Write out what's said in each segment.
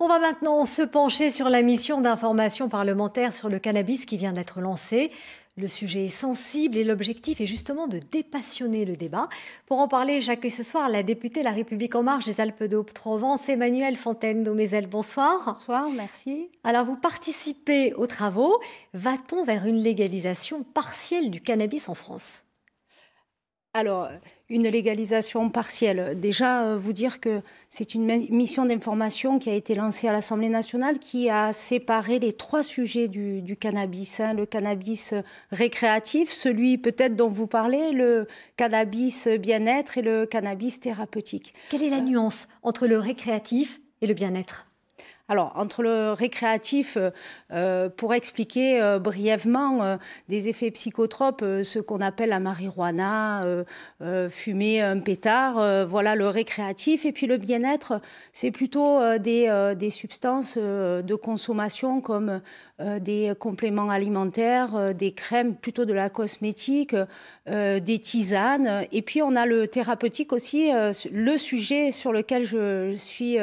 On va maintenant se pencher sur la mission d'information parlementaire sur le cannabis qui vient d'être lancée. Le sujet est sensible et l'objectif est justement de dépassionner le débat. Pour en parler, j'accueille ce soir la députée La République En Marche des Alpes de Haute-Provence, Emmanuelle Fontaine d'Omézel. Bonsoir. Bonsoir, merci. Alors, vous participez aux travaux. Va-t-on vers une légalisation partielle du cannabis en France alors, euh, une légalisation partielle. Déjà, euh, vous dire que c'est une mission d'information qui a été lancée à l'Assemblée nationale qui a séparé les trois sujets du, cannabis. Hein, le cannabis euh, récréatif, celui peut-être dont vous parlez, le cannabis bien-être et le cannabis thérapeutique. Quelle est la nuance entre le récréatif et le bien-être alors, entre le récréatif, euh, euh, pour expliquer euh, brièvement des effets psychotropes, ce qu'on appelle la marijuana, fumer un pétard, voilà le récréatif. Et puis le bien-être, c'est plutôt des, substances de consommation comme des compléments alimentaires, des crèmes, plutôt de la cosmétique, des tisanes. Et puis on a le thérapeutique aussi, le sujet sur lequel je suis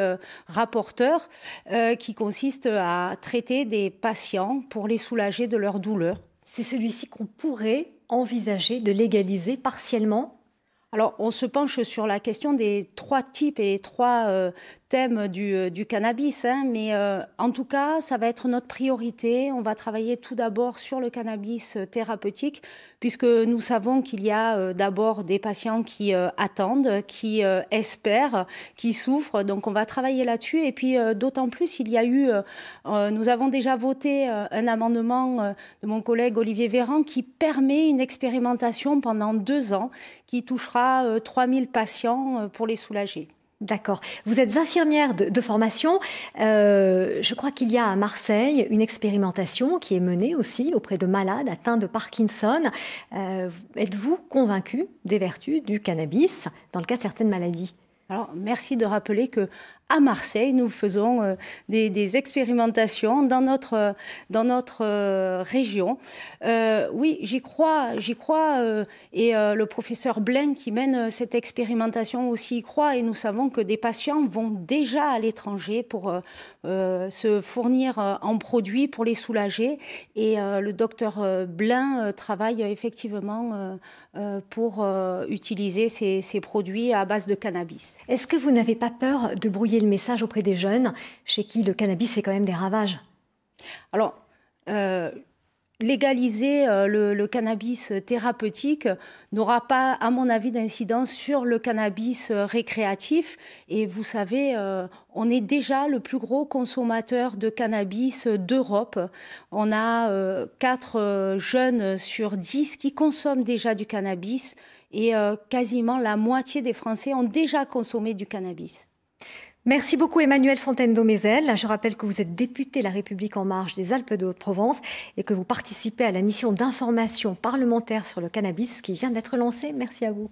rapporteur. Euh, qui consiste à traiter des patients pour les soulager de leur douleur. C'est celui-ci qu'on pourrait envisager de légaliser partiellement alors, on se penche sur la question des trois types et les trois euh, thème du, euh, cannabis, hein, mais euh, en tout cas, ça va être notre priorité. On va travailler tout d'abord sur le cannabis euh, thérapeutique, puisque nous savons qu'il y a d'abord des patients qui attendent, qui espèrent, qui souffrent. Donc, on va travailler là-dessus. Et puis, d'autant plus, il y a eu, nous avons déjà voté un amendement de mon collègue Olivier Véran qui permet une expérimentation pendant deux ans qui touchera 3000 patients pour les soulager. D'accord. Vous êtes infirmière de, formation. Euh, je crois qu'il y a à Marseille une expérimentation qui est menée aussi auprès de malades atteints de Parkinson. Euh, êtes-vous convaincue des vertus du cannabis dans le cas de certaines maladies alors, merci de rappeler que à Marseille, nous faisons euh, des, expérimentations dans notre, euh, dans notre euh, région. oui, j'y crois, j'y crois, et le professeur Blain qui mène cette expérimentation aussi y croit, et nous savons que des patients vont déjà à l'étranger pour se fournir en produits pour les soulager, et le docteur Blain travaille effectivement pour utiliser ces, ces produits à base de cannabis. Est-ce que vous n'avez pas peur de brouiller le message auprès des jeunes, chez qui le cannabis fait quand même des ravages Alors, euh, légaliser euh, le, cannabis thérapeutique n'aura pas, à mon avis, d'incidence sur le cannabis euh, récréatif. Et vous savez, on est déjà le plus gros consommateur de cannabis d'Europe. On a 4 jeunes sur 10 qui consomment déjà du cannabis et quasiment la moitié des Français ont déjà consommé du cannabis. Merci beaucoup Emmanuel Fontaine-Domézel. Je rappelle que vous êtes député de La République en marche des Alpes de Haute-Provence et que vous participez à la mission d'information parlementaire sur le cannabis qui vient d'être lancée. Merci à vous.